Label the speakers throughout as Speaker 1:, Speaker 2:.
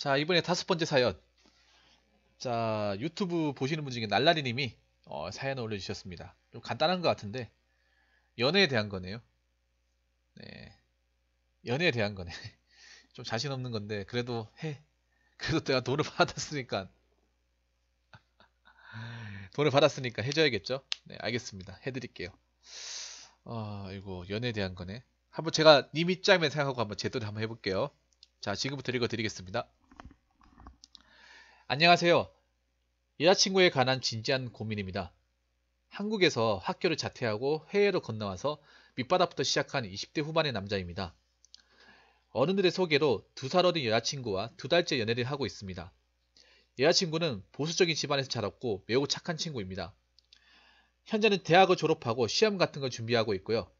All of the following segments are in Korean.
Speaker 1: 자, 이번에 다섯 번째 사연. 자, 유튜브 보시는 분 중에 날라리 님이 어, 사연을 올려주셨습니다. 좀 간단한 것 같은데, 연애에 대한 거네요. 네. 연애에 대한 거네. 좀 자신 없는 건데, 그래도 해. 그래도 내가 돈을 받았으니까. 돈을 받았으니까 해줘야겠죠? 네, 알겠습니다. 해드릴게요. 어, 이거 연애에 대한 거네. 한번 제가 님 입장에 생각하고 한번 제대로 한번 해볼게요. 자, 지금부터 읽어드리겠습니다. 안녕하세요. 여자친구에 관한 진지한 고민입니다. 한국에서 학교를 자퇴하고 해외로 건너와서 밑바닥부터 시작한 20대 후반의 남자입니다. 어른들의 소개로 두 살 어린 여자친구와 두 달째 연애를 하고 있습니다. 여자친구는 보수적인 집안에서 자랐고 매우 착한 친구입니다. 현재는 대학을 졸업하고 시험 같은 걸 준비하고 있고요.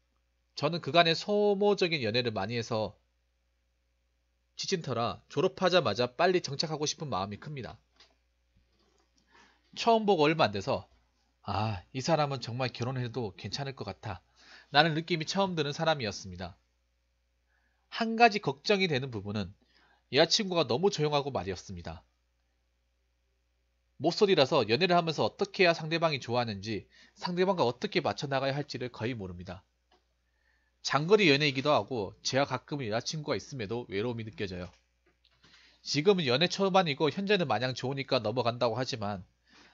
Speaker 1: 저는 그간의 소모적인 연애를 많이 해서 지친 터라 졸업하자마자 빨리 정착하고 싶은 마음이 큽니다. 처음 보고 얼마 안 돼서 아, 이 사람은 정말 결혼해도 괜찮을 것 같아. 나는 느낌이 처음 드는 사람이었습니다. 한 가지 걱정이 되는 부분은 여자친구가 너무 조용하고 말이었습니다. 목소리라서 연애를 하면서 어떻게 해야 상대방이 좋아하는지 상대방과 어떻게 맞춰 나가야 할지를 거의 모릅니다. 장거리 연애이기도 하고 제가 가끔은 여자친구가 있음에도 외로움이 느껴져요. 지금은 연애 초반이고 현재는 마냥 좋으니까 넘어간다고 하지만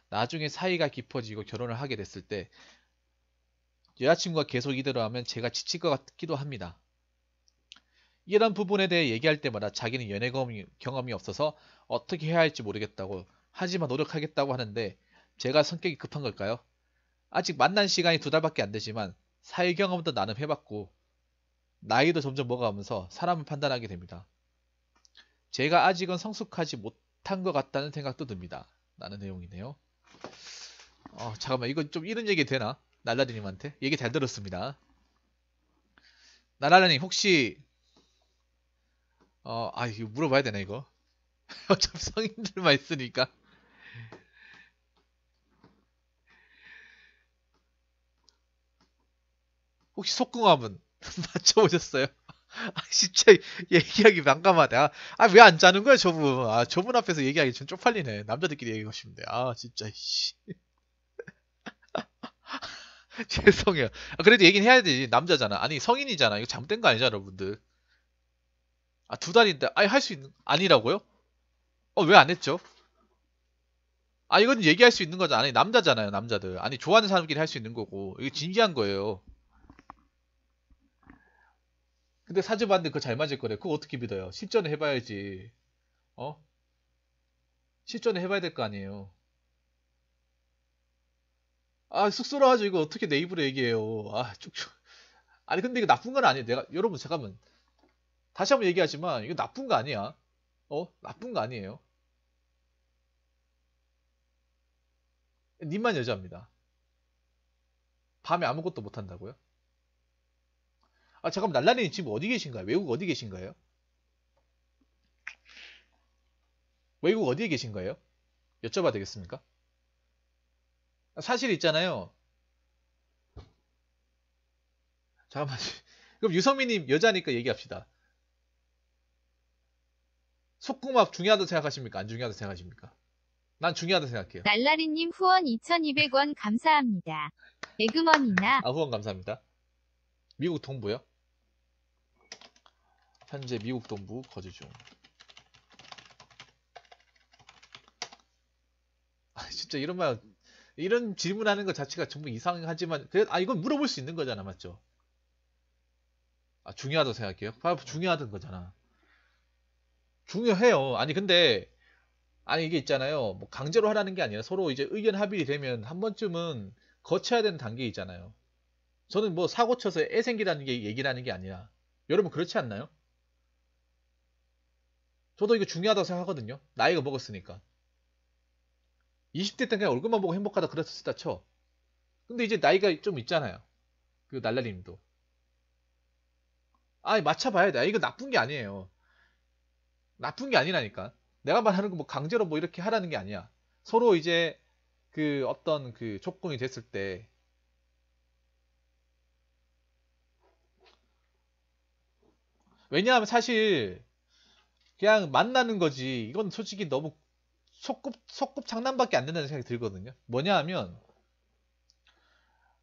Speaker 1: 나중에 사이가 깊어지고 결혼을 하게 됐을 때 여자친구가 계속 이대로 하면 제가 지칠 것 같기도 합니다. 이런 부분에 대해 얘기할 때마다 자기는 연애 경험이 없어서 어떻게 해야 할지 모르겠다고 하지만 노력하겠다고 하는데 제가 성격이 급한 걸까요? 아직 만난 시간이 두 달밖에 안 되지만 사회 경험도 나름 해봤고 나이도 점점 먹어가면서 사람을 판단하게 됩니다. 제가 아직은 성숙하지 못한 것 같다는 생각도 듭니다. 라는 내용이네요. 어, 잠깐만 이거 좀 이런 얘기 되나? 날라리님한테 얘기 잘 들었습니다. 날라리님 혹시 어, 아 이거 물어봐야 되나 이거? 어차피 성인들만 있으니까. 혹시 속궁합은 맞춰보셨어요? 아, 진짜 얘기하기 난감하다. 아, 왜 안 자는 거야, 저분? 아, 저분 앞에서 얘기하기 좀 쪽팔리네. 남자들끼리 얘기하고 싶은데. 아, 진짜, 씨. 죄송해요. 아, 그래도 얘긴 해야 되지. 남자잖아. 아니, 성인이잖아. 이거 잘못된 거아니잖아 여러분들? 아, 두 달인데. 아니, 할 수 있는, 아니라고요? 어, 왜 안 했죠? 아, 이건 얘기할 수 있는 거잖아. 아니, 남자잖아요, 남자들. 아니, 좋아하는 사람끼리 할 수 있는 거고. 이거 진지한 거예요. 근데 사주봤는데 그거 잘 맞을 거래. 그거 어떻게 믿어요? 실전에 해봐야지. 어? 실전에 해봐야 될 거 아니에요. 아, 쑥스러워하죠. 이거 어떻게 내 입으로 얘기해요. 아, 쭉쭉. 아니, 근데 이거 나쁜 건 아니에요. 내가, 여러분, 잠깐만. 다시 한번 얘기하지만, 이거 나쁜 거 아니야. 어? 나쁜 거 아니에요. 님만 여자입니다. 밤에 아무것도 못한다고요? 아 잠깐 날라리님 지금 어디 계신가요? 외국 어디 계신가요? 외국 어디에 계신가요? 여쭤봐도 되겠습니까? 아, 사실 있잖아요. 잠깐만. 그럼 유성민님 여자니까 얘기합시다. 속궁합 중요하다고 생각하십니까? 안 중요하다고 생각하십니까? 난 중요하다고 생각해요. 날라리님 후원 2,200원 감사합니다. 에그먼이나 아 후원 감사합니다. 미국 동부요? 현재 미국 동부 거주 중. 아, 진짜 이런 말, 이런 질문하는 것 자체가 정말 이상하지만, 그래, 아, 이건 물어볼 수 있는 거잖아, 맞죠? 아, 중요하다고 생각해요? 바로 중요하던 거잖아. 중요해요. 아니, 근데, 아니, 이게 있잖아요. 뭐 강제로 하라는 게 아니라 서로 이제 의견 합의 되면 한 번쯤은 거쳐야 되는 단계 있잖아요. 저는 뭐 사고 쳐서 애 생기라는 게 얘기라는 게 아니라 여러분 그렇지 않나요? 저도 이거 중요하다고 생각하거든요. 나이가 먹었으니까. 20대 때 그냥 얼굴만 보고 행복하다 그랬을 때 쳐. 근데 이제 나이가 좀 있잖아요. 그 날라님도. 아니 맞춰봐야 돼. 아, 이거 나쁜 게 아니에요. 나쁜 게 아니라니까. 내가 말하는 거 뭐 강제로 뭐 이렇게 하라는 게 아니야. 서로 이제 그 어떤 그 조건이 됐을 때 왜냐하면 사실 그냥 만나는 거지. 이건 솔직히 너무 속급 속급 장난밖에 안 된다는 생각이 들거든요. 뭐냐 하면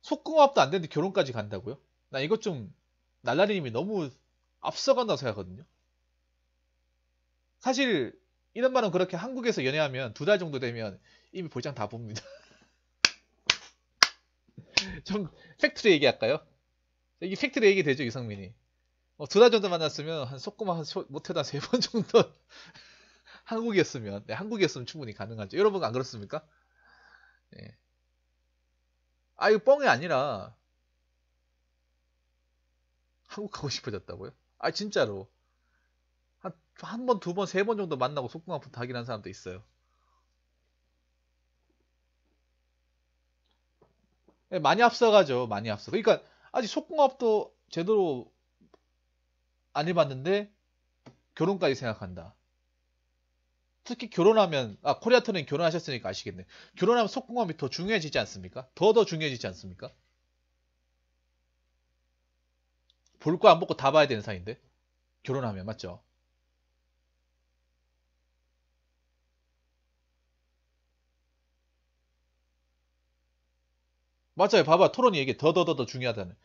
Speaker 1: 속궁합도 안 되는데 결혼까지 간다고요? 나 이것 좀 날라리님이 너무 앞서간다고 생각하거든요. 사실 이런 말은 그렇게 한국에서 연애하면 두 달 정도 되면 이미 볼장 다 봅니다. 좀 팩트로 얘기할까요? 이게 팩트로 얘기되죠 이성민이. 어, 두달 정도 만났으면 한소꿉만한 못해도 세번 정도 한국이었으면 네, 한국이었으면 충분히 가능하죠. 여러분 안 그렇습니까? 네. 아 이거 뻥이 아니라 한국 가고 싶어졌다고요? 아 진짜로 한 번, 두 번, 세 번 정도 만나고 소 속궁 부터 다기한 사람도 있어요. 예, 많이 앞서가죠. 많이 앞서. 그러니까 아직 속궁합도 제대로 안 해봤는데 결혼까지 생각한다. 특히 결혼하면 아 코리아터는 결혼하셨으니까 아시겠네. 결혼하면 속궁합이 더 중요해지지 않습니까? 더더 더 중요해지지 않습니까? 볼 거 안 보고 다 봐야 되는 사이인데 결혼하면 맞죠? 맞아요. 봐봐 토론이 이게 더 더 더 더 중요하다는.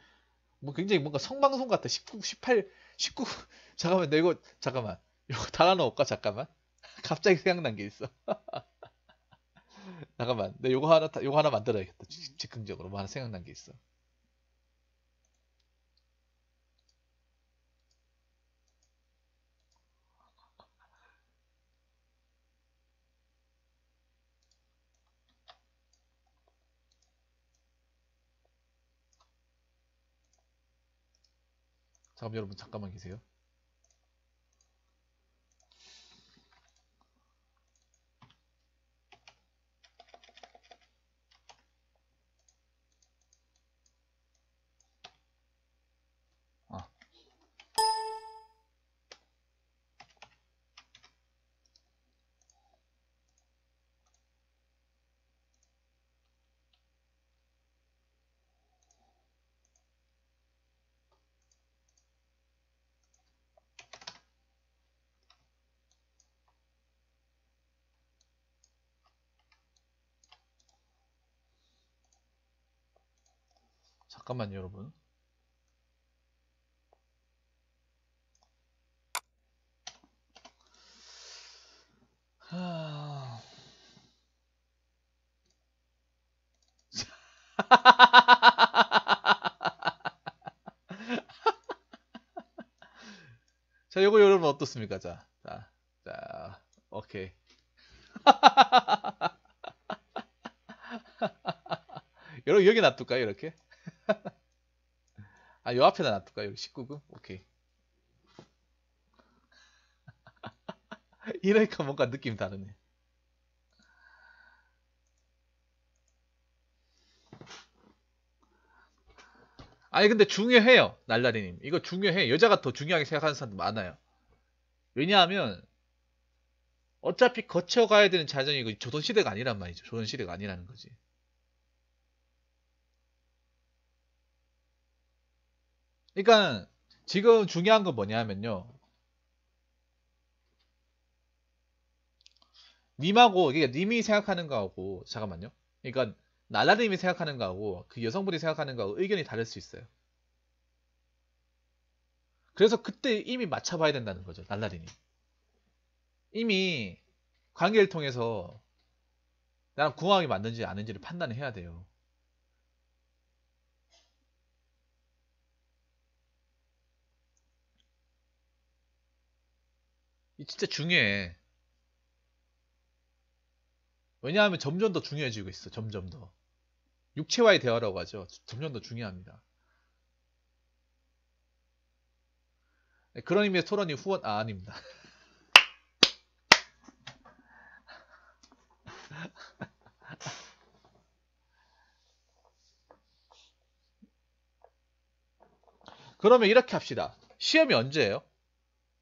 Speaker 1: 뭐 굉장히 뭔가 성방송 같아. 19, 18 19 잠깐만 내 이거 잠깐만 이거 달아놓을까 잠깐만 갑자기 생각난 게 있어 잠깐만 내이거 하나 이거 하나 만들어야겠다 즉흥적으로 뭐 하나 생각난 게 있어 잠깐 여러분 잠깐만 계세요. 잠깐만요 여러분 자, 요거 여러분 어떻습니까? 자, 자, 자, 오케이. 여러분 여기 놔둘까요? 이렇게? 아, 요 앞에다 놔둘까? 여기 19금? 오케이. 이러니까 뭔가 느낌이 다르네. 아니 근데 중요해요 날라리님 이거 중요해 여자가 더 중요하게 생각하는 사람도 많아요 왜냐하면 어차피 거쳐가야 되는 자전이 이거 그 조선시대가 아니란 말이죠 조선시대가 아니라는 거지 그러니까 지금 중요한 건 뭐냐면요. 님하고 그러니까 님이 생각하는 거하고 잠깐만요. 그러니까 날라님이 생각하는 거하고 그 여성분이 생각하는 거하고 의견이 다를 수 있어요. 그래서 그때 이미 맞춰봐야 된다는 거죠. 날라리님. 이미 관계를 통해서 나랑 궁합이 맞는지 아닌지를 판단을 해야 돼요. 진짜 중요해. 왜냐하면 점점 더 중요해지고 있어. 점점 더. 육체와의 대화라고 하죠. 점점 더 중요합니다. 네, 그런 의미에서 토론이 후원 아, 아닙니다. 그러면 이렇게 합시다. 시험이 언제예요?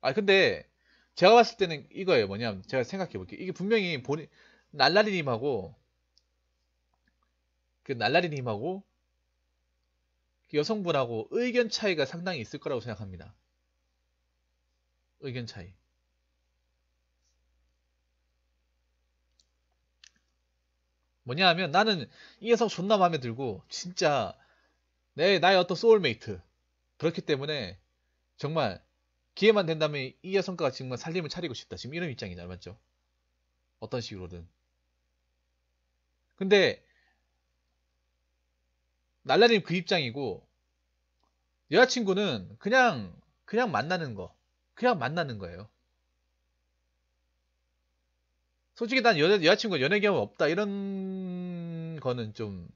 Speaker 1: 아 근데 제가 봤을 때는 이거예요. 뭐냐면 제가 생각해 볼게요. 이게 분명히 본인 날라리님하고 그 날라리님하고 그 여성분하고 의견 차이가 상당히 있을 거라고 생각합니다. 의견 차이. 뭐냐 하면 나는 이 녀석 존나 마음에 들고 진짜 내 나의 어떤 소울메이트 그렇기 때문에 정말 기회만 된다면 이 여성과가 지금 살림을 차리고 싶다. 지금 이런 입장이잖아 맞죠? 어떤 식으로든. 근데 날라님 그 입장이고 여자친구는 그냥 그냥 만나는 거. 그냥 만나는 거예요. 솔직히 난 여자, 여자친구 연애 경험 없다 이런 거는 좀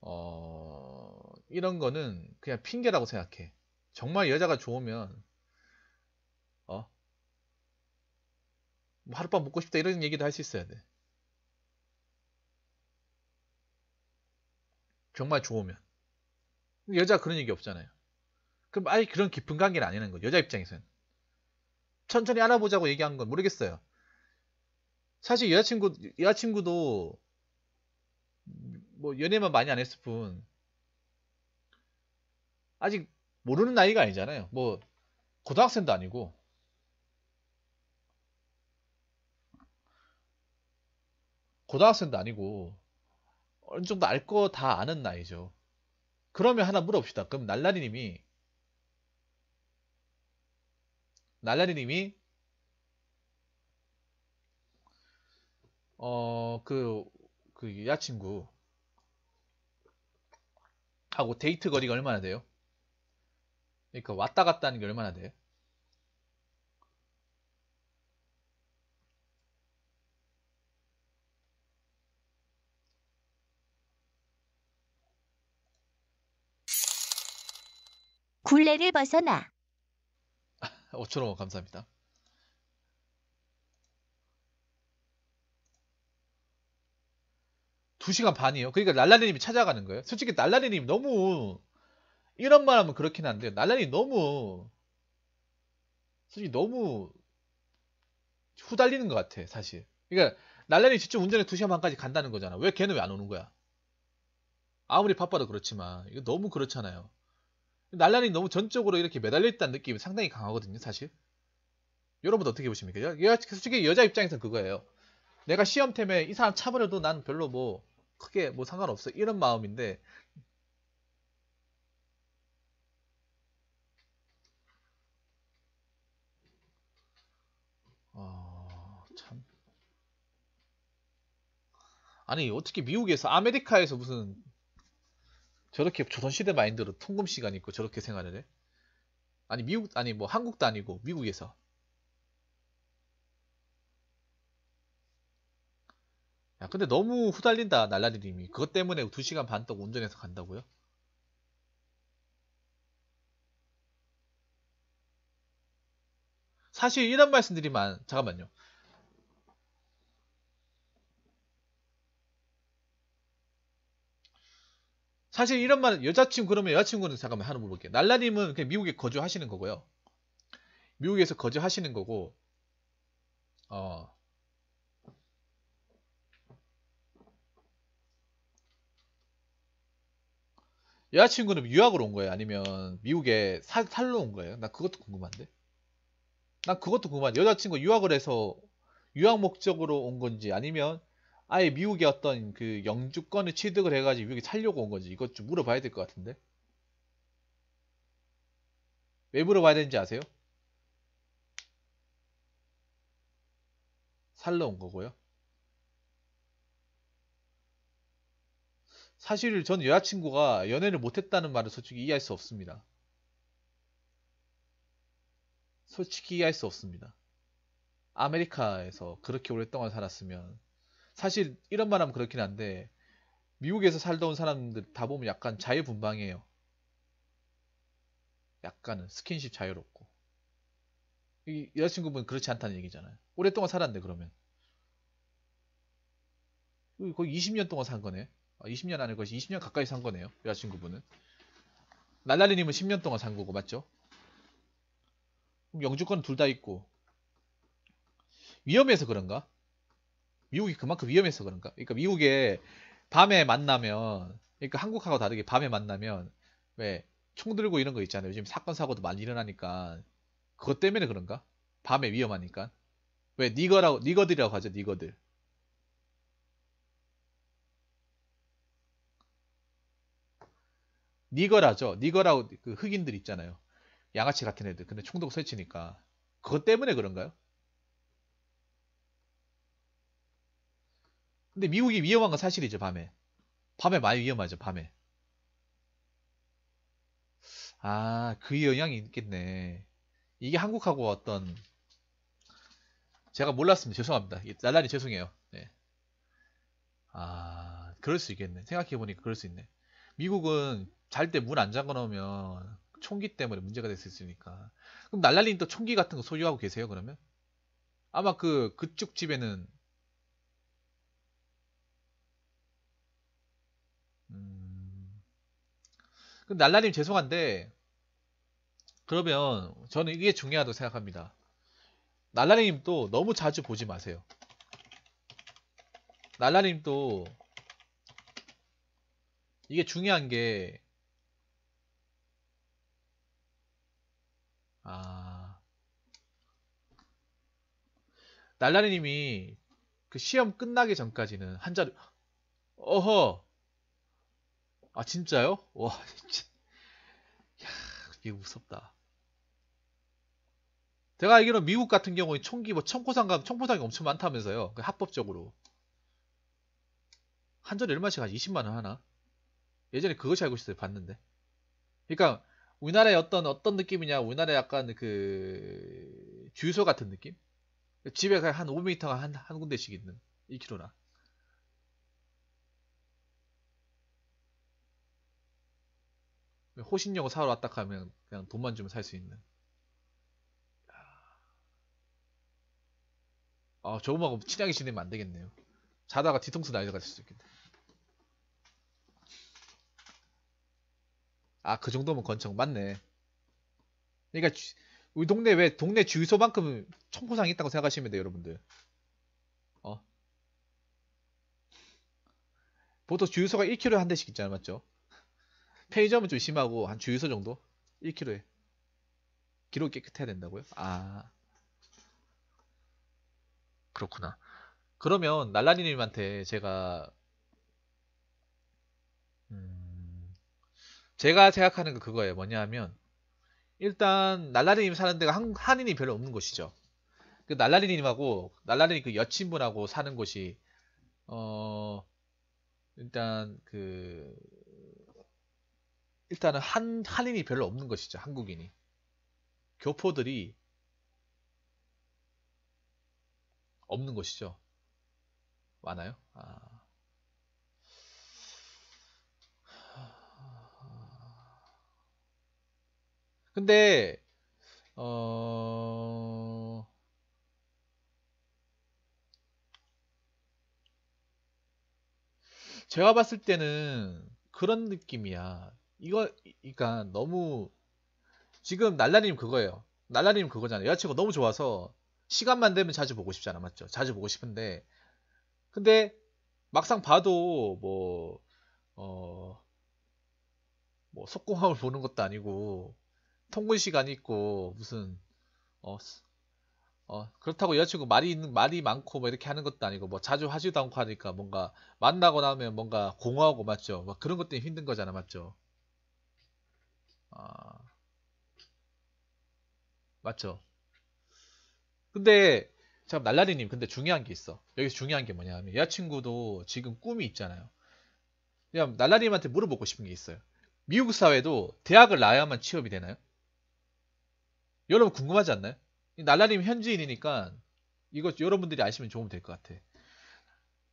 Speaker 1: 어, 이런 거는 그냥 핑계라고 생각해. 정말 여자가 좋으면 어? 뭐 하룻밤 묵고 싶다 이런 얘기도 할 수 있어야 돼. 정말 좋으면. 여자 그런 얘기 없잖아요. 그럼 아예 그런 깊은 관계는 아니라는 거예요. 여자 입장에서는. 천천히 알아보자고 얘기한 건 모르겠어요. 사실 여자친구, 여자친구도 뭐 연애만 많이 안 했을 뿐 아직 모르는 나이가 아니잖아요. 뭐 고등학생도 아니고 고등학생도 아니고 어느 정도 알 거 다 아는 나이죠. 그러면 하나 물어봅시다. 그럼 날라리님이 날라리님이 어 그그 그, 그 여자친구 하고 데이트 거리가 얼마나 돼요? 그러니까 왔다 갔다 하는 게 얼마나 돼? 굴레를 벗어나. 5천원 감사합니다. 2시간 반이에요. 그러니까 날라리님이 찾아가는 거예요. 솔직히 날라리님 너무 이런 말 하면 그렇긴 한데 날라리 너무 솔직히 너무 후달리는 것 같아 사실 그러니까 날라리 직접 운전해 2시간 반까지 간다는 거잖아 왜 걔는 왜 안 오는 거야 아무리 바빠도 그렇지만 이거 너무 그렇잖아요 날라리 너무 전적으로 이렇게 매달려 있다는 느낌이 상당히 강하거든요 사실 여러분들 어떻게 보십니까? 여, 솔직히 여자 입장에선 그거예요 내가 시험 때문에 이 사람 차버려도 난 별로 뭐 크게 뭐 상관없어 이런 마음인데 아니 어떻게 미국에서 아메리카에서 무슨 저렇게 조선시대 마인드로 통금 시간 있고 저렇게 생활을 해? 아니 미국 아니 뭐 한국도 아니고 미국에서 야 근데 너무 후달린다 날라리님이 그것 때문에 2시간 반 동안 운전해서 간다고요? 사실 이런 말씀드리면 잠깐만요 사실 이런 말은 여자친구 그러면 여자친구는 잠깐만 하나 물어볼게요. 날라님은 그냥 미국에 거주하시는 거고요. 미국에서 거주하시는 거고 어 여자친구는 유학으로 온 거예요? 아니면 미국에 살, 살러 온 거예요? 나 그것도 궁금한데. 난 그것도 궁금한데 여자친구 유학을 해서 유학 목적으로 온 건지 아니면 아예 미국의 어떤 그 영주권을 취득을 해가지고 미국에 살려고 온 건지 이것 좀 물어봐야 될 것 같은데 왜 물어봐야 되는지 아세요? 살러 온 거고요. 사실 전 여자친구가 연애를 못했다는 말을 솔직히 이해할 수 없습니다. 솔직히 이해할 수 없습니다. 아메리카에서 그렇게 오랫동안 살았으면 사실 이런 말하면 그렇긴 한데 미국에서 살다 온 사람들 다 보면 약간 자유분방해요. 약간은 스킨십 자유롭고 이 여자친구분 그렇지 않다는 얘기잖아요. 오랫동안 살았는데 그러면 거의 20년 동안 산 거네. 20년 아, 안에 것이 20년 가까이 산 거네요. 여자친구분은 날라리님은 10년 동안 산 거고 맞죠? 영주권 둘 다 있고 위험해서 그런가? 미국이 그만큼 위험해서 그런가? 그러니까 미국에 밤에 만나면 그러니까 한국하고 다르게 밤에 만나면 왜 총 들고 이런 거 있잖아요. 요즘 사건 사고도 많이 일어나니까 그것 때문에 그런가? 밤에 위험하니까. 왜 니거라고 니거들이라고 하죠. 니거들. 니거라죠. 니거라고 그 흑인들 있잖아요. 양아치 같은 애들. 근데 총독 설치니까. 그것 때문에 그런가요? 근데 미국이 위험한 건 사실이죠, 밤에. 밤에 많이 위험하죠, 밤에. 아, 그 영향이 있겠네. 이게 한국하고 어떤 제가 몰랐습니다. 죄송합니다. 날라리 죄송해요. 네. 아, 그럴 수 있겠네. 생각해보니까 그럴 수 있네. 미국은 잘 때 문 안 잠궈 놓으면 총기 때문에 문제가 될 수 있으니까. 그럼 날라리또 총기 같은 거 소유하고 계세요, 그러면? 아마 그, 그쪽 집에는 날라님 죄송한데 그러면 저는 이게 중요하다고 생각합니다. 날라님도 너무 자주 보지 마세요. 날라님도 이게 중요한 게 아. 날라리님이 그 시험 끝나기 전까지는 한자를 어허 아 진짜요? 와 진짜 야미게 무섭다 제가 알기로 미국 같은 경우에 총기 뭐 청포상감 청포상이 엄청 많다면서요 그 합법적으로 한 절에 얼마씩 한 20만원 하나 예전에 그것이 알고 있어요 봤는데 그러니까 우리나라의 어떤 어떤 느낌이냐 우리나라의 약간 그 주유소 같은 느낌 집에 한 5m가 한, 한 군데씩 있는 1km나 호신용 사러 왔다 하면 그냥 돈만 주면 살 수 있는. 아, 아 저거하고 친하게 지내면 안 되겠네요. 자다가 뒤통수 날려갈 수도 있겠네. 아, 그 정도면 건청 맞네. 그러니까 우리 동네 왜 동네 주유소만큼 청포상이 있다고 생각하시면 돼요, 여러분들. 어? 보통 주유소가 1km에 한 대씩 있잖아요, 맞죠? 편의점은 좀 심하고 한 주유소 정도? 1km에 기록 깨끗해야 된다고요? 아 그렇구나 그러면 날라리님한테 제가 음, 제가 생각하는 거 그거예요 뭐냐 하면 일단 날라리님 사는 데가 한, 한인이 별로 없는 곳이죠 그 날라리님하고 날라리님 그 여친분하고 사는 곳이 어 일단 그 일단은 한, 한인이 별로 없는 것이죠. 한국인이. 교포들이 없는 것이죠. 많아요? 아. 근데 어 제가 봤을 때는 그런 느낌이야. 이거 그러니까 너무 지금 날라님 그거예요. 날라님 그거잖아요. 여자친구 너무 좋아서 시간만 되면 자주 보고 싶잖아, 맞죠? 자주 보고 싶은데 근데 막상 봐도 뭐 어, 뭐 속공항을 보는 것도 아니고 통근 시간 있고 무슨 어, 어 그렇다고 여자친구 말이 있는 말이 많고 뭐 이렇게 하는 것도 아니고 뭐 자주 하지도 않고 하니까 뭔가 만나고나면 뭔가 공허하고 맞죠? 막 그런 것 때문에 힘든 거잖아 맞죠? 아, 맞죠? 근데 참 날라리님 근데 중요한 게 있어. 여기서 중요한 게 뭐냐면 여자친구도 지금 꿈이 있잖아요. 그냥 날라리님한테 물어보고 싶은 게 있어요. 미국 사회도 대학을 나야만 취업이 되나요? 여러분 궁금하지 않나요? 날라리님 현지인이니까 이거 여러분들이 아시면 좋으면 될 것 같아.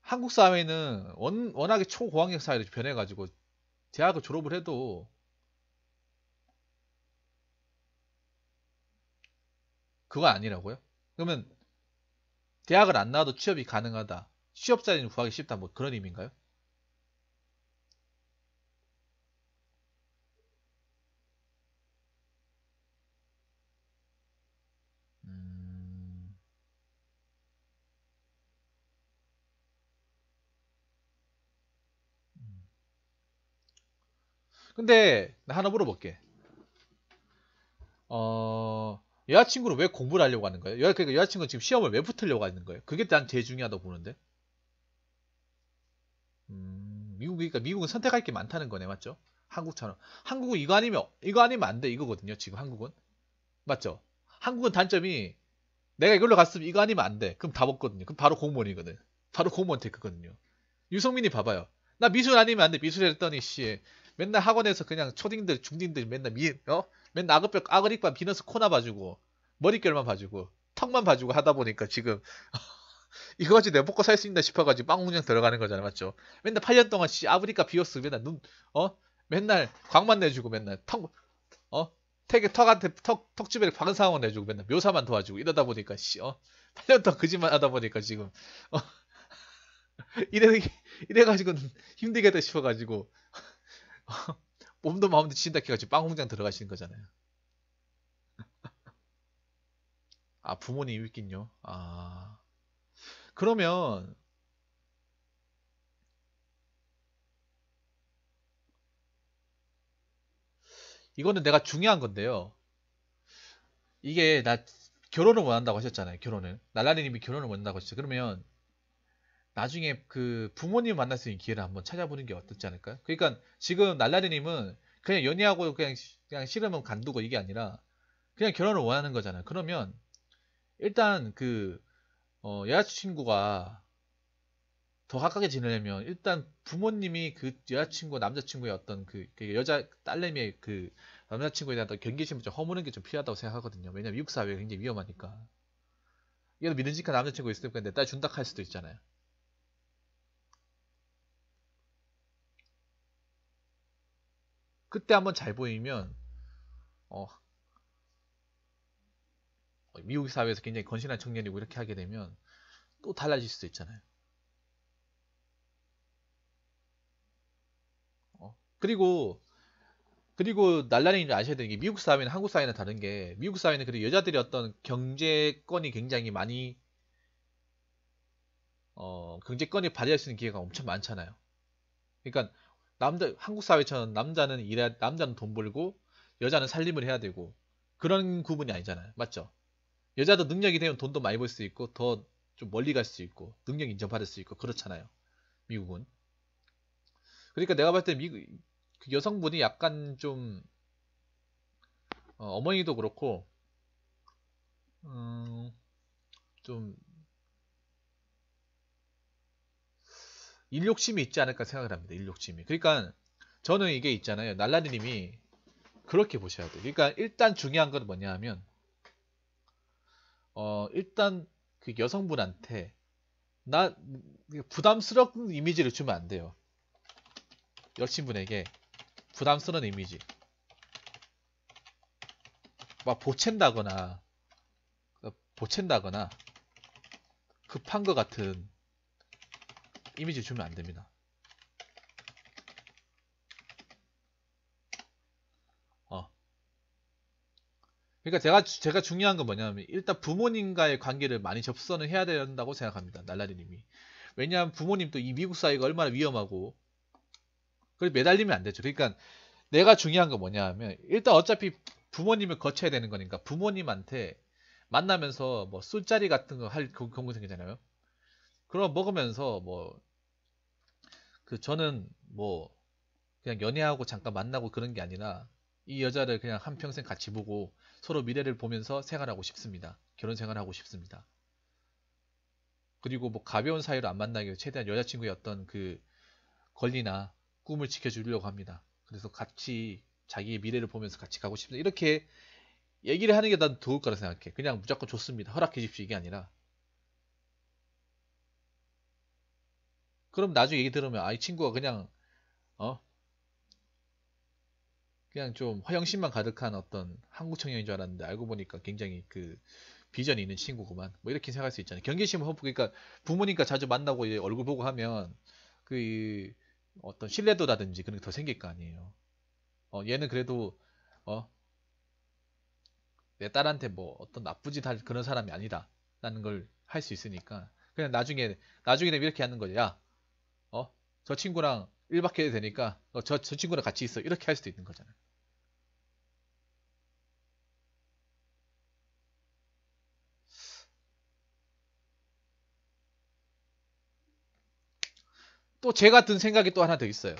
Speaker 1: 한국 사회는 원, 워낙에 초고학력 사회로 변해가지고 대학을 졸업을 해도 그거 아니라고요? 그러면 대학을 안 나와도 취업이 가능하다. 취업자리는 구하기 쉽다. 뭐 그런 의미인가요? 음... 음. 근데 나 하나 물어볼게. 어... 여자친구를 왜 공부를 하려고 하는 거예요? 여, 그러니까 여자친구는 지금 시험을 왜 붙으려고 하는 거예요? 그게 난 제일 중요하다고 보는데. 음, 미국, 그러니까 미국은 선택할 게 많다는 거네, 맞죠? 한국처럼. 한국은 이거 아니면, 이거 아니면 안 돼, 이거거든요, 지금 한국은. 맞죠? 한국은 단점이, 내가 이걸로 갔으면 이거 아니면 안 돼. 그럼 다 먹거든요. 그럼 바로 공무원이거든. 바로 공무원 테크거든요. 유성민이 봐봐요. 나 미술 아니면 안 돼. 미술 했더니, 씨, 맨날 학원에서 그냥 초딩들, 중딩들 맨날 미, 어? 맨날 아그뼈, 아그리빠 비너스 코나 봐주고, 머릿결만 봐주고, 턱만 봐주고 하다 보니까 지금, 이거 가지고 내 먹고 살 수 있나 싶어가지고 빵문장 들어가는 거잖아, 맞죠? 맨날 8년 동안 씨, 아프리카 비어스 맨날 눈, 어? 맨날 광만 내주고 맨날 턱, 어? 택에 턱한테 턱, 턱집에 방사상을 내주고 맨날 묘사만 도와주고 이러다 보니까 씨, 어? 8년 동안 그짓만 하다 보니까 지금, 어? 이래, 이래가지고 힘들겠다 싶어가지고 몸도 마음도 지친다 해가지고 빵 공장 들어가시는 거잖아요. 아 부모님 있긴요. 아 그러면 이거는 내가 중요한 건데요. 이게 나 결혼을 원한다고 하셨잖아요. 결혼을 날라리님이 결혼을 원한다고 하셨죠. 그러면 나중에 그 부모님 만날 수 있는 기회를 한번 찾아보는 게 어떻지 않을까요? 그러니까 지금 날라리님은 그냥 연애하고 그냥 그냥 싫으면 간두고 이게 아니라 그냥 결혼을 원하는 거잖아요. 그러면 일단 그 어, 여자친구가 더 가깝게 지내려면 일단 부모님이 그 여자친구 남자친구의 어떤 그, 그 여자 딸내미의 그 남자친구에 대한 경계심을 좀 허무는 게 좀 필요하다고 생각하거든요. 왜냐면 미국 사회가 굉장히 위험하니까. 얘도 믿음직한 남자친구 있을 때 그냥 내딸 준다 할 수도 있잖아요. 그때 한번 잘 보이면 어, 미국 사회에서 굉장히 건실한 청년이고 이렇게 하게 되면 또 달라질 수도 있잖아요. 어, 그리고 그리고 날라리 아셔야 되는 게 미국 사회는 한국 사회는 다른 게 미국 사회는 그래도 여자들이 어떤 경제권이 굉장히 많이 어, 경제권이 발휘할 수 있는 기회가 엄청 많잖아요. 그러니까 남자 한국 사회처럼 남자는 일해 남자는 돈 벌고 여자는 살림을 해야 되고 그런 구분이 아니잖아요. 맞죠? 여자도 능력이 되면 돈도 많이 벌 수 있고 더 좀 멀리 갈 수 있고 능력 인정받을 수 있고 그렇잖아요. 미국은. 그러니까 내가 봤을 때 미국 그 여성분이 약간 좀 어, 머니도 그렇고 음, 좀 일욕심이 있지 않을까 생각을 합니다. 일욕심이. 그러니까 저는 이게 있잖아요. 날라리님이 그렇게 보셔야 돼요. 그러니까 일단 중요한 건 뭐냐 하면 어 일단 그 여성분한테 나 부담스러운 이미지를 주면 안 돼요. 여친분에게 부담스러운 이미지 막 보챈다거나 보챈다거나 급한 것 같은 이미지 주면 안됩니다 어. 그러니까 제가 제가 중요한 건 뭐냐면 일단 부모님과의 관계를 많이 접선을 해야 된다고 생각합니다 날라리님이 왜냐하면 부모님도 이 미국 사이가 얼마나 위험하고 그걸 매달리면 안 되죠 그러니까 내가 중요한 건 뭐냐 면 일단 어차피 부모님을 거쳐야 되는 거니까 부모님한테 만나면서 뭐 술자리 같은 거할 그 경우 생기잖아요. 그럼 먹으면서 뭐그 저는 뭐 그냥 연애하고 잠깐 만나고 그런 게 아니라 이 여자를 그냥 한평생 같이 보고 서로 미래를 보면서 생활하고 싶습니다. 결혼 생활하고 싶습니다. 그리고 뭐 가벼운 사이로 안 만나게 최대한 여자친구의 어떤 그 권리나 꿈을 지켜주려고 합니다. 그래서 같이 자기의 미래를 보면서 같이 가고 싶습니다. 이렇게 얘기를 하는 게난 좋을 거라 생각해. 그냥 무조건 좋습니다. 허락해 주십시오. 이게 아니라 그럼 나중에 얘기 들으면 아이 친구가 그냥 어 그냥 좀 허영심만 가득한 어떤 한국 청년인 줄 알았는데 알고 보니까 굉장히 그 비전이 있는 친구구만 뭐 이렇게 생각할 수 있잖아요 경계심을 허프 그러니까 부모님과 자주 만나고 이제 얼굴 보고 하면 그 어떤 신뢰도라든지 그런 게 더 생길 거 아니에요 어 얘는 그래도 어 내 딸한테 뭐 어떤 나쁘지 할 그런 사람이 아니다 라는 걸 할 수 있으니까 그냥 나중에 나중에 되면 이렇게 하는 거죠 야 어? 저 친구랑 1박 해도 되니까 너 저, 저 친구랑 같이 있어. 이렇게 할 수도 있는 거잖아. 또 제가 든 생각이 또 하나 더 있어요.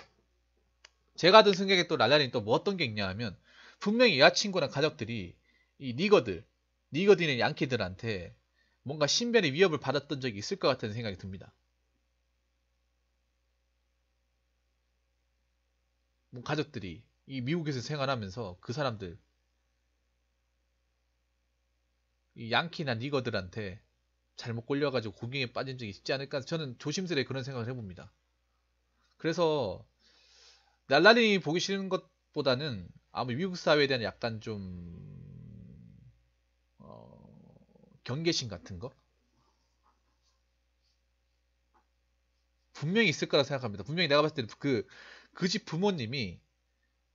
Speaker 1: 제가 든 생각에 또 랄랄이 또 뭐 어떤 게 있냐 하면 분명히 여자친구나 가족들이 이 니거들, 니거디는 양키들한테 뭔가 신변의 위협을 받았던 적이 있을 것 같다는 생각이 듭니다. 뭐 가족들이 이 미국에서 생활하면서 그 사람들 이 양키나 니거들한테 잘못 걸려가지고 고경에 빠진 적이 있지 않을까 저는 조심스레 그런 생각을 해봅니다. 그래서 날라리 보기 싫은 것보다는 아무 미국 사회에 대한 약간 좀 어... 경계심 같은 거 분명히 있을 거라 생각합니다. 분명히 내가 봤을 때는그 그집 부모님이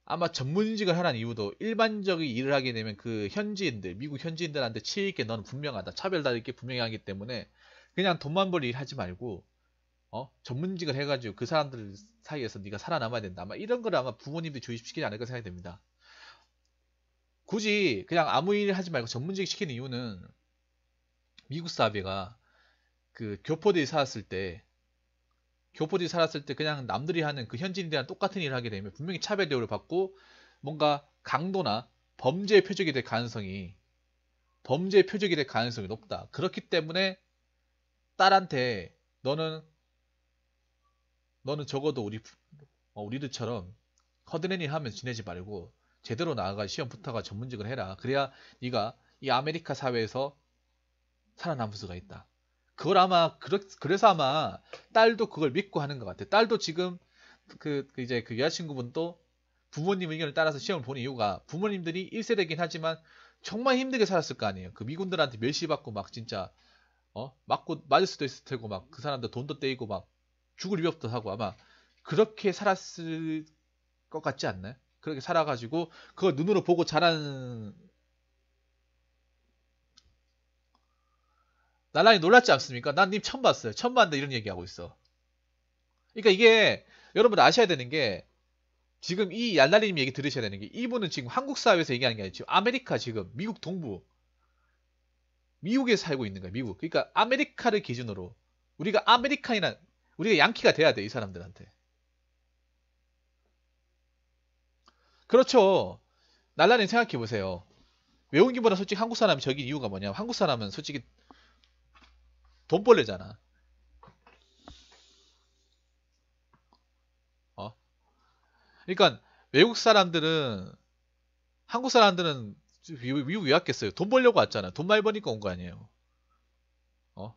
Speaker 1: 아마 전문직을 하는 라 이유도 일반적인 일을 하게 되면 그 현지인들, 미국 현지인들한테 치일 게넌 분명하다. 차별다를게 분명하기 때문에 그냥 돈만 벌 일하지 말고 어? 전문직을 해가지고 그 사람들 사이에서 네가 살아남아야 된다. 아마 이런 걸 아마 부모님들이 조심시키지 않을까 생각이 됩니다. 굳이 그냥 아무 일 하지 말고 전문직 시키는 이유는 미국 사비가그 교포들이 살았을 때 교포들이 살았을 때 그냥 남들이 하는 그 현지인들이랑 똑같은 일을 하게 되면 분명히 차별 대우를 받고 뭔가 강도나 범죄의 표적이 될 가능성이 범죄의 표적이 될 가능성이 높다. 그렇기 때문에 딸한테 너는 너는 적어도 우리 어, 우리들처럼 커드렛일 하면 지내지 말고 제대로 나아가 시험 부탁가 전문직을 해라. 그래야 네가 이 아메리카 사회에서 살아남을 수가 있다. 그걸 아마 그렇, 그래서 아마 딸도 그걸 믿고 하는 것 같아요. 딸도 지금 그, 그 이제 그 여자친구분도 부모님 의견을 따라서 시험을 보는 이유가 부모님들이 1세대긴 하지만 정말 힘들게 살았을 거 아니에요. 그 미군들한테 멸시받고 막 진짜 어 맞고 맞을 수도 있을 테고 막 그 사람들 돈도 떼이고 막 죽을 위협도 하고 아마 그렇게 살았을 것 같지 않나요? 그렇게 살아가지고 그걸 눈으로 보고 자란 날라니 놀랐지 않습니까? 난 님 처음 봤어요. 처음 봤는데 이런 얘기하고 있어. 그러니까 이게 여러분들 아셔야 되는 게 지금 이 얄라리님 얘기 들으셔야 되는 게 이분은 지금 한국 사회에서 얘기하는 게아니죠 아메리카 지금 미국 동부 미국에 살고 있는 거야 미국 그러니까 아메리카를 기준으로 우리가 아메리카이나 우리가 양키가 돼야 돼이 사람들한테 그렇죠 날라리 생각해 보세요 외국인보다 솔직히 한국 사람이 저기 이유가 뭐냐 한국 사람은 솔직히 돈벌레잖아. 어? 그러니까 외국 사람들은 한국 사람들은 미국 왜 왔겠어요? 돈 벌려고 왔잖아. 돈 많이 버니까 온 거 아니에요. 어?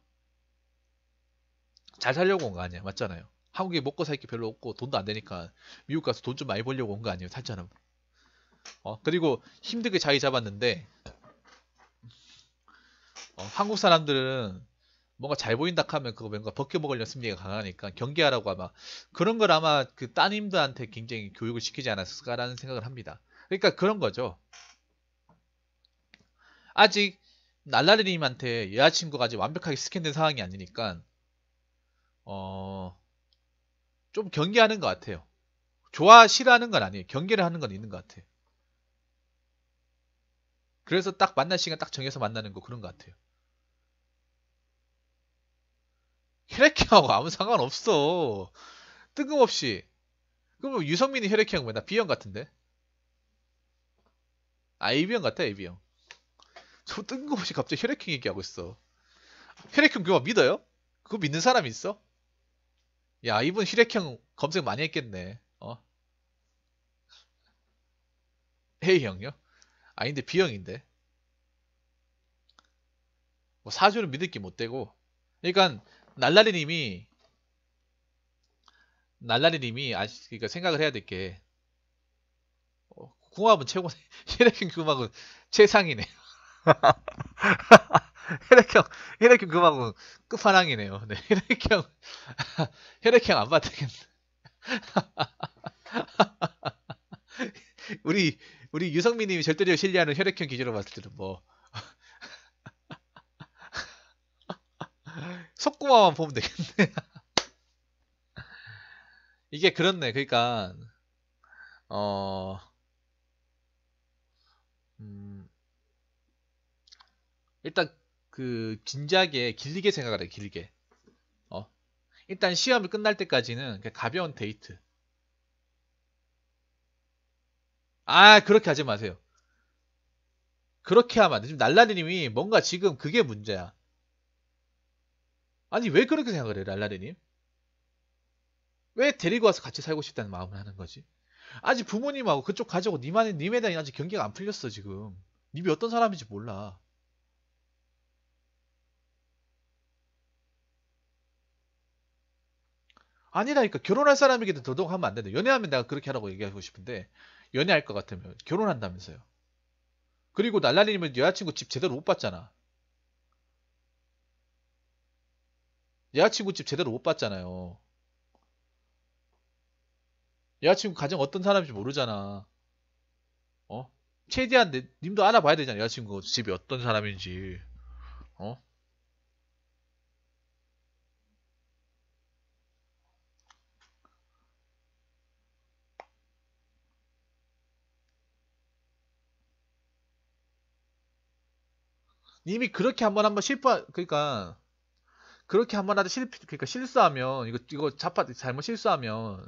Speaker 1: 잘 살려고 온 거 아니야. 맞잖아요. 한국에 먹고 살 게 별로 없고 돈도 안 되니까 미국 가서 돈 좀 많이 벌려고 온 거 아니에요. 살잖아 어? 그리고 힘들게 자리 잡았는데 어? 한국 사람들은 뭔가 잘 보인다 하면 그거 뭔가 벗겨먹으려는 심리가 강하니까 경계하라고 아마 그런 걸 아마 그 따님들한테 굉장히 교육을 시키지 않았을까라는 생각을 합니다. 그러니까 그런 거죠. 아직 날라리님한테 여자친구가 아직 완벽하게 스캔된 상황이 아니니까 어좀 경계하는 것 같아요. 좋아 싫어하는 건 아니에요. 경계를 하는 건 있는 것 같아요. 그래서 딱 만날 시간 딱 정해서 만나는 거 그런 것 같아요. 혈액형하고 아무 상관없어. 뜬금없이. 그럼 유성민이 혈액형 뭐야? 나 B형 같은데? 아, AB형 같아, AB형. 저 뜬금없이 갑자기 혈액형 얘기하고 있어. 혈액형 그거 믿어요? 그거 믿는 사람 있어? 야, 이분 혈액형 검색 많이 했겠네. 어? A형요? 아닌데 B형인데. 뭐 사주는 믿을 게 못 되고. 그러니까 날라리님이 날라리님이 아 그러니까 생각을 해야 될게 어, 궁합은 최고네. 혈액형 궁합은 최상이네. 혈액형 혈액형 궁합은 끝판왕이네요. 네, 혈액형 혈액형 안 받겠네. 우리 우리 유성민님이 절대적 신뢰하는 혈액형 기준으로 봤을 때는 뭐 속구마만 보면 되겠네. 이게 그렇네. 그러니까 어 음, 일단 그 진지하게 길게 생각을 해. 길게. 어. 일단 시험이 끝날 때까지는 가벼운 데이트. 아, 그렇게 하지 마세요. 그렇게 하면 안 돼. 지금 날라리님이 뭔가 지금 그게 문제야. 아니 왜 그렇게 생각을 해요 랄라리님왜 데리고 와서 같이 살고 싶다는 마음을 하는 거지? 아직 부모님하고 그쪽 가족하고 님한테 님에 대한 아직 경계가 안 풀렸어 지금. 님이 어떤 사람인지 몰라. 아니라니까 결혼할 사람에게도 더더욱 하면 안 된다. 연애하면 내가 그렇게 하라고 얘기하고 싶은데 연애할 것 같으면 결혼한다면서요. 그리고 날라리님은 여자친구 집 제대로 못 봤잖아. 여자친구 집 제대로 못 봤잖아요. 여자친구 가정 어떤 사람인지 모르잖아. 어? 최대한 내, 님도 알아봐야 되잖아. 여자친구 집이 어떤 사람인지. 어? 님이 그렇게 한번 한번 실패 그러니까 그렇게 한 번 하다 실 그러니까 실수하면 이거 이거 자파 잘못 실수하면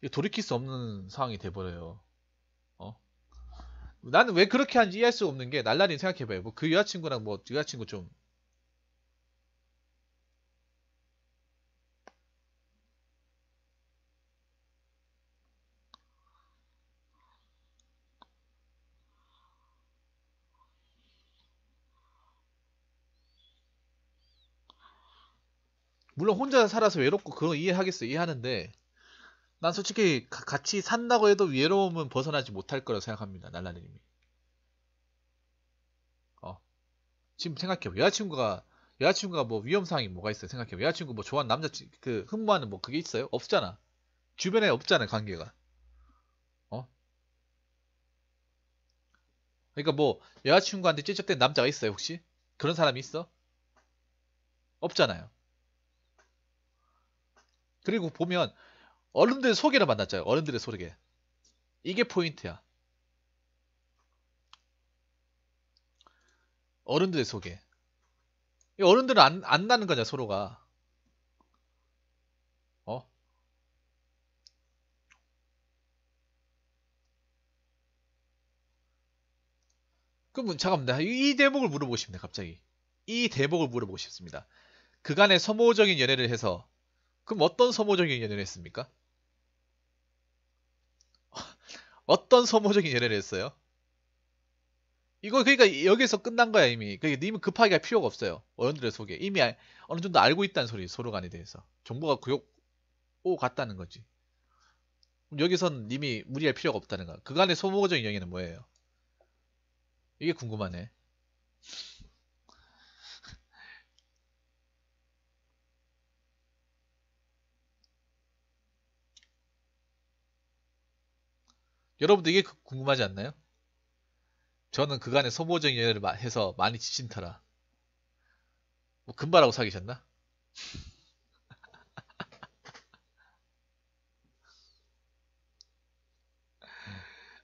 Speaker 1: 이거 돌이킬 수 없는 상황이 돼버려요. 어? 나는 왜 그렇게 한지 이해할 수 없는 게 날라리 생각해봐요. 뭐그 여자친구랑 뭐 여자친구 좀 물론 혼자 살아서 외롭고 그런 이해하겠어 이해하는데 난 솔직히 가, 같이 산다고 해도 외로움은 벗어나지 못할 거라 생각합니다 날라리님이 어 지금 생각해요 여자친구가 여자친구가 뭐 위험사항이 뭐가 있어요 생각해요 여자친구 뭐 좋아하는 남자 친구그 흠모하는 뭐 그게 있어요 없잖아 주변에 없잖아 관계가 어 그러니까 뭐 여자친구한테 찝찝대 남자가 있어요 혹시 그런 사람이 있어 없잖아요 그리고 보면 어른들 의 소개를 만났잖아요. 어른들의 소개. 이게 포인트야. 어른들의 소개. 어른들은 안, 안 나는 거냐, 서로가. 어? 그럼, 잠깐만, 이 대목을 물어보십니다, 갑자기. 이 대목을 물어보고 싶습니다. 그간의 소모적인 연애를 해서 그럼 어떤 소모적인 연애를 했습니까? 어떤 소모적인 연애를 했어요? 이거 그러니까 여기서 끝난 거야 이미. 그러니까 님은 급하게 할 필요가 없어요. 어른들의 소개 이미 알, 어느 정도 알고 있다는 소리 서로 간에 대해서 정보가 구역 오 갔다는 거지. 그럼 여기서는 님이 무리할 필요가 없다는 거. 그간의 소모적인 연향는 뭐예요? 이게 궁금하네. 여러분도 이게 그 궁금하지 않나요? 저는 그간의 소모적인 연애를 해서 많이 지친 터라. 뭐 금발하고 사귀셨나?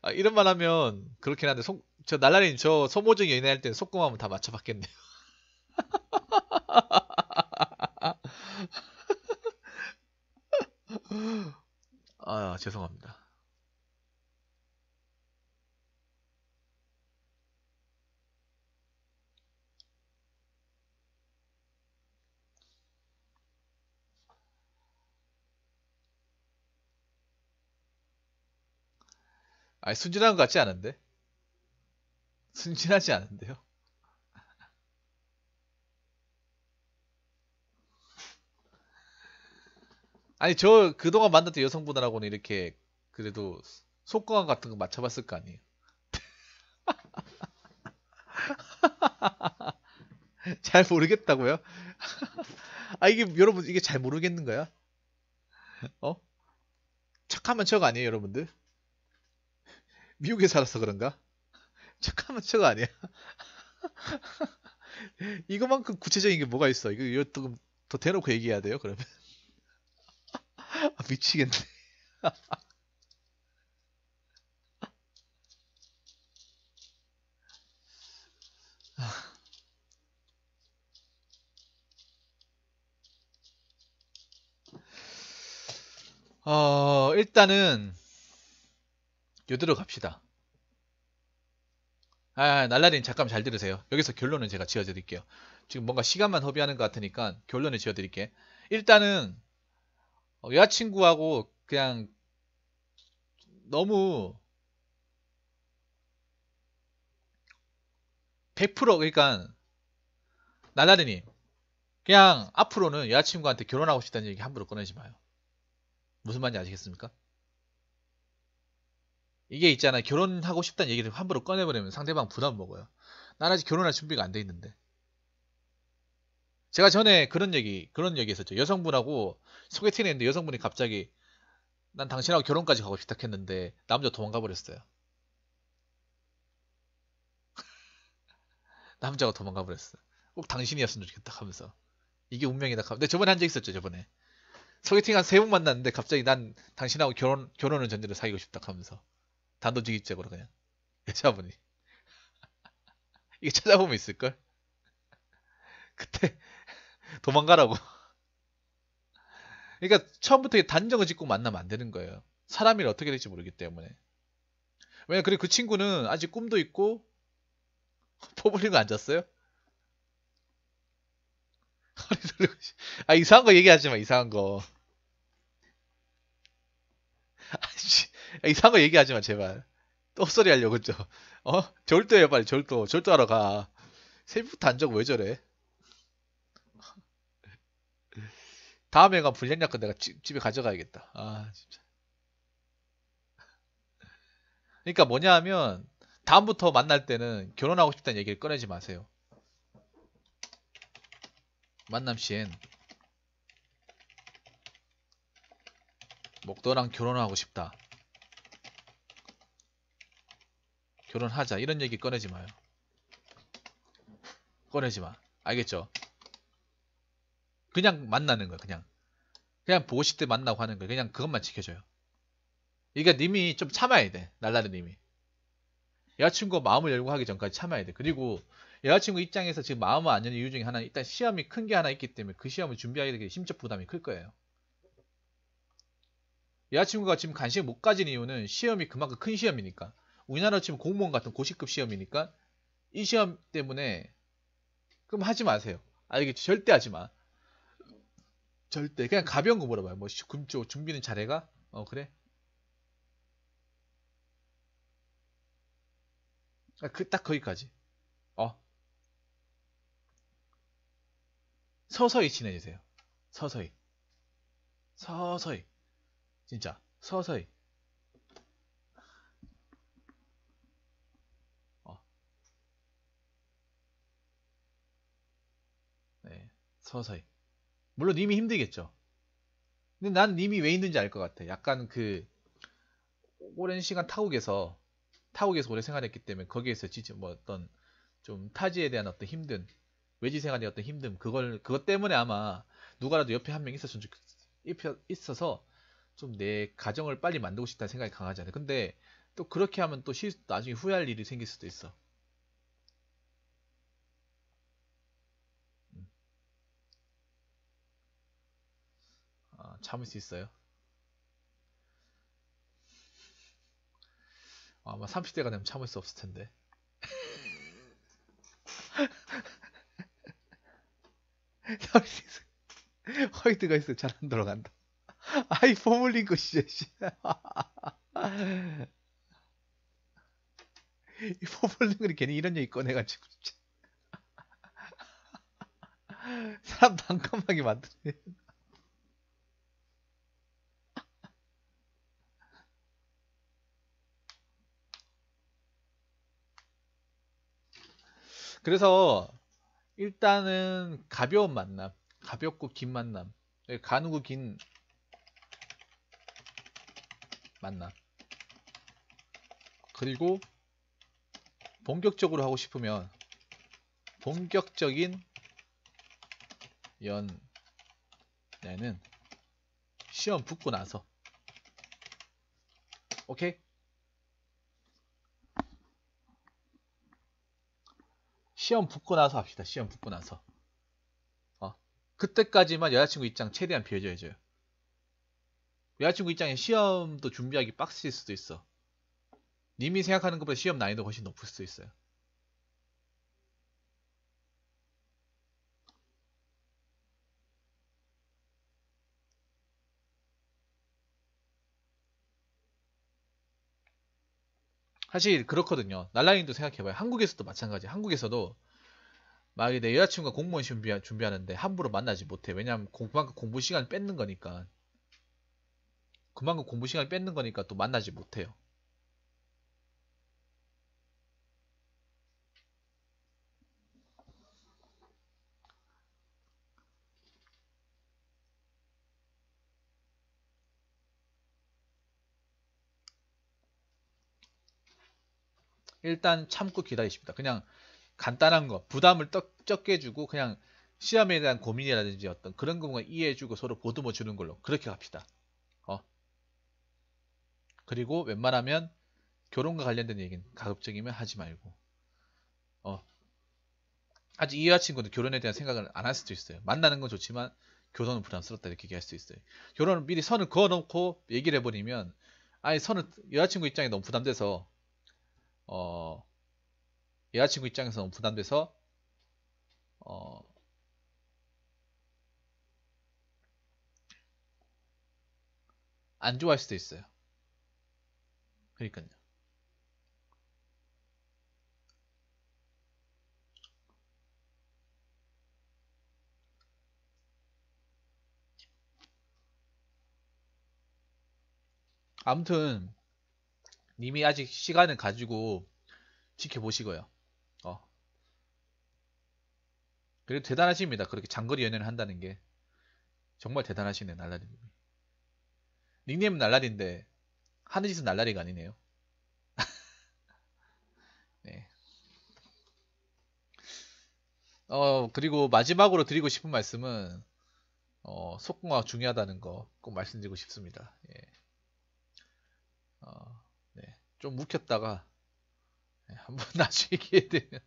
Speaker 1: 아, 이런 말 하면 그렇긴 한데 소, 저 날라리님 저 소모적인 연애할 때는 속공하면 다 맞춰봤겠네요. 아 죄송합니다. 아니 순진한 것 같지 않은데? 순진하지 않은데요? 아니 저 그동안 만났던 여성분들하고는 이렇게 그래도 속광 같은 거 맞춰봤을 거 아니에요? 잘 모르겠다고요? 아 이게 여러분 이게 잘 모르겠는 거야? 어? 착하면 척 아니에요 여러분들? 미국에 살아서 그런가? 척하면 척 아니야. 이거만큼 구체적인 게 뭐가 있어? 이거 이것도 더 대놓고 얘기해야 돼요, 그러면. 아, 미치겠네. 어, 일단은 여들어 갑시다. 아, 날라리님 잠깐 잘 들으세요. 여기서 결론은 제가 지어드릴게요. 지금 뭔가 시간만 허비하는 것 같으니까 결론을 지어드릴게. 일단은 어, 여자친구하고 그냥 너무 100% 그러니까 날라리님 그냥 앞으로는 여자친구한테 결혼하고 싶다는 얘기 함부로 꺼내지 마요. 무슨 말인지 아시겠습니까? 이게 있잖아 결혼하고 싶다는 얘기를 함부로 꺼내버리면 상대방 부담 먹어요. 난 아직 결혼할 준비가 안 돼 있는데. 제가 전에 그런 얘기 그런 얘기 했었죠. 여성분하고 소개팅 했는데 여성분이 갑자기 난 당신하고 결혼까지 가고 싶다 했는데 남자 도망가 버렸어요. 남자가 도망가 버렸어. 요꼭 당신이었으면 좋겠다 하면서 이게 운명이다. 근데 저번에 한 적 있었죠 저번에 소개팅 한세번 만났는데 갑자기 난 당신하고 결혼 결혼을 전제로 사귀고 싶다 하면서 단도직입적으로 그냥 여자분이 이게 찾아보면 있을걸? 그때 도망가라고 그러니까 처음부터 단정을 짓고 만나면 안 되는 거예요 사람이 어떻게 될지 모르기 때문에 왜냐 그리고 그 친구는 아직 꿈도 있고 퍼블리고 앉았어요? 아 이상한 거 얘기하지 마 이상한 거 아씨 이상한 거 얘기하지 마 제발. 또 소리 하려고 죠 어? 절도해 빨리 절도. 절도하러 가. 새벽부터 안자왜 저래? 다음에 가 불량약은 내가 집, 집에 가져가야겠다. 아 진짜. 그러니까 뭐냐 하면 다음부터 만날 때는 결혼하고 싶다는 얘기를 꺼내지 마세요. 만남 시엔 목도랑 결혼하고 싶다. 결혼하자 이런 얘기 꺼내지 마요. 꺼내지 마. 알겠죠? 그냥 만나는 거야. 그냥. 그냥 보고 싶을 때 만나고 하는 거야. 그냥 그것만 지켜줘요. 그러니까 님이 좀 참아야 돼. 날라리 님이. 여자친구 마음을 열고 하기 전까지 참아야 돼. 그리고 여자친구 입장에서 지금 마음을 안 여는 이유 중에 하나는 일단 시험이 큰 게 하나 있기 때문에 그 시험을 준비하게 되기 심적 부담이 클 거예요. 여자친구가 지금 관심을 못 가진 이유는 시험이 그만큼 큰 시험이니까. 우리나라 지금 공무원 같은 고시급 시험이니까 이 시험 때문에 그럼 하지 마세요. 알겠죠? 아, 절대 하지 마. 절대 그냥 가벼운 거 물어봐요. 뭐 금쪽 준비는 잘해가? 어 그래? 아, 그딱 거기까지. 어. 서서히 친해지세요. 서서히. 서서히. 진짜 서서히. 서서히. 물론 님이 힘들겠죠. 근데 난 님이 왜 있는지 알 것 같아. 약간 그 오랜 시간 타국에서 타국에서 오래 생활했기 때문에 거기에서 지지 뭐 어떤 좀 타지에 대한 어떤 힘든 외지 생활의 어떤 힘듦 그걸 그것 때문에 아마 누가라도 옆에 한 명 있었으면 좋겠 있어서 좀 내 가정을 빨리 만들고 싶다는 생각이 강하잖아요. 근데 또 그렇게 하면 또 실, 나중에 후회할 일이 생길 수도 있어. 참을 수 있어요? 아, 아마 30대가 되면 참을 수 없을 텐데. 허이트가 있어 잘 안들어간다 아이 포물링거 씨. 이 포물링거를 괜히 이런 얘기 꺼내가지고 사람 난감하게 만드네. 그래서 일단은 가벼운 만남, 가볍고 긴 만남, 예, 가누고 긴 만남. 그리고 본격적으로 하고 싶으면 본격적인 연애는 시험 붙고 나서 오케이? 시험 붙고 나서 합시다. 시험 붙고 나서. 어? 그때까지만 여자친구 입장 최대한 비워줘야죠. 여자친구 입장에 시험도 준비하기 빡실 수도 있어. 님이 생각하는 것보다 시험 난이도 훨씬 높을 수도 있어요. 사실 그렇거든요. 날라인도 생각해봐요. 한국에서도 마찬가지. 한국에서도 만약에 내 여자친구가 공무원 준비, 준비하는데 함부로 만나지 못해. 왜냐하면 그만큼 공부 시간 뺏는 거니까. 그만큼 공부 시간 뺏는 거니까 또 만나지 못해요. 일단 참고 기다리십니다. 그냥 간단한 거 부담을 떡, 적게 주고 그냥 시험에 대한 고민이라든지 어떤 그런 것만 이해해주고 서로 보듬어 주는 걸로 그렇게 갑시다. 어. 그리고 웬만하면 결혼과 관련된 얘기는 가급적이면 하지 말고 어. 아직 이 여자친구는 결혼에 대한 생각을 안 할 수도 있어요. 만나는 건 좋지만 결혼은 부담스럽다 이렇게 얘기할 수도 있어요. 결혼은 미리 선을 그어놓고 얘기를 해버리면 아예 선을 여자친구 입장에 너무 부담돼서 어, 여자친구 입장에서 너무 부담돼서 어, 안 좋아할 수도 있어요. 그러니까요. 아무튼 님이 아직 시간을 가지고 지켜보시고요. 어. 그래도 대단하십니다. 그렇게 장거리 연애를 한다는 게. 정말 대단하시네, 날라리님 닉네임은 날라리인데, 하는 짓은 날라리가 아니네요. 네. 어, 그리고 마지막으로 드리고 싶은 말씀은, 어, 속공화 중요하다는 거 꼭 말씀드리고 싶습니다. 예. 어. 좀 묵혔다가 예, 한번 나중에 기회 되면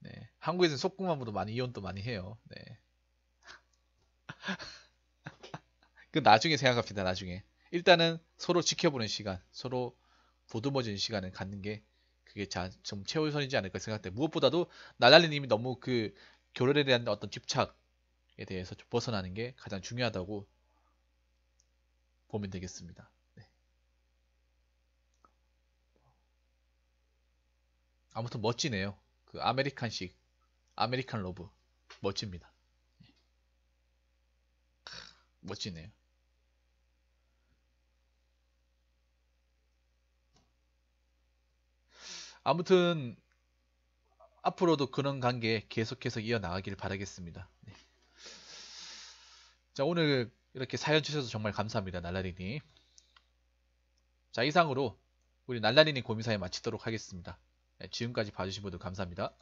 Speaker 1: 네, 한국에서는 속궁합으로 많이 이혼도 많이 해요. 네. 그 나중에 생각합니다 나중에 일단은 서로 지켜보는 시간, 서로 보듬어주는 시간을 갖는 게 그게 좀 최우선이지 않을까 생각돼. 무엇보다도 나달리님이 너무 그 결혼에 대한 어떤 집착에 대해서 좀 벗어나는 게 가장 중요하다고 보면 되겠습니다. 아무튼 멋지네요. 그 아메리칸식 아메리칸 로브 멋집니다. 멋지네요. 아무튼 앞으로도 그런 관계 계속해서 이어나가길 바라겠습니다. 네. 자 오늘 이렇게 사연 주셔서 정말 감사합니다. 날라리니자 이상으로 우리 날라리니 고민사에 마치도록 하겠습니다. 네, 지금까지 봐주신 분들 감사합니다.